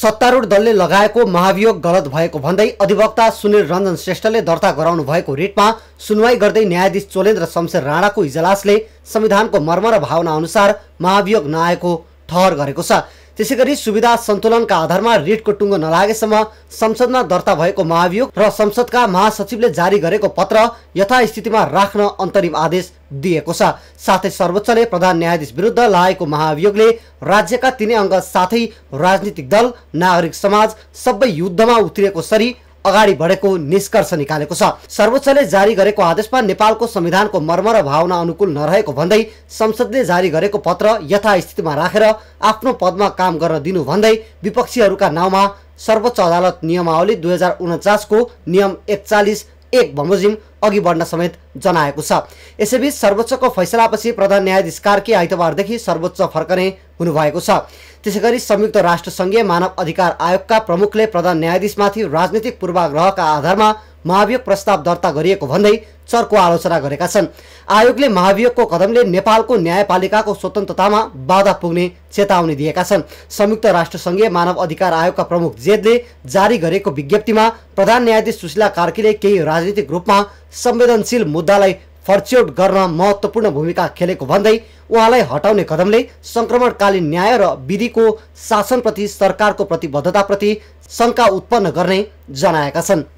सत्तारूढ दलले लगाएको महाभियोग गलत भएको भन्दै अधिवक्ता सुनिल रञ्जन श्रेष्ठले दर्ता गराउनु भएको रिटमा सुनवाई गर्दै न्यायाधीश चोलेन्द्र शमशेर राणाको इजलासले संविधानको मर्म र भावना अनुसार महाभियोग नआएको ठहर गरेको छ त्यसै गरी सुविधा सन्तुलनका आधारमा रिटको टुङ्गो नलागेसम्म संसदमा दर्ता भएको महाभियोग र संसदका महासचिवले जारी गरेको पत्र यथास्थितिमा राख्न अन्तरिम आदेश दिएको छ साथै सर्वोच्चले प्रधान न्यायाधीश विरुद्ध लागेको महाभियोगले राज्यका तिनै अङ्ग साथै राजनीतिक दल नागरिक समाज सबै युद्धमा उत्रिएको सरी अगाडि बढेको निष्कर्ष निकालेको छ सर्वोच्चले जारी गरेको आदेशमा नेपालको संविधानको मर्म र भावना अनुकूल नरहेको भन्दै संसदले जारी गरेको पत्र यथास्थितिमा राखेर आफ्नो पदमा काम गर्न दिनु भन्दै विपक्षीहरूका नाउँमा सर्वोच्च अदालत नियमावली दुई हजार उन्चासको नियम एकचालिस एक बमोजिम अघि बढ्न समेत जनाएको छ यसैबीच सर्वोच्चको फैसलापछि प्रधान न्यायाधीश कार्की आइतबारदेखि सर्वोच्च फर्कने हुनुभएको छ त्यसै गरी संयुक्त राष्ट्रसङ्घीय मानव अधिकार आयोगका प्रमुखले प्रधान न्यायाधीशमाथि राजनीतिक पूर्वाग्रहका आधारमा महाभियोग प्रस्ताव दर्ता गरिएको भन्दै चर्को आलोचना गरेका छन् आयोगले महाभियोगको कदमले नेपालको न्यायपालिकाको स्वतन्त्रतामा बाधा पुग्ने चेतावनी दिएका छन् संयुक्त राष्ट्रसङ्घीय मानव अधिकार आयोगका प्रमुख जेदले जारी गरेको विज्ञप्तिमा प्रधान न्यायाधीश सुशीला कार्कीले केही राजनीतिक रूपमा संवेदनशील मुद्दालाई फर्च्यौट गर्न महत्त्वपूर्ण भूमिका खेलेको भन्दै उहाँलाई हटाउने कदमले सङ्क्रमणकालीन न्याय र विधिको शासनप्रति सरकारको प्रतिबद्धताप्रति शङ्का उत्पन्न गर्ने जनाएका छन्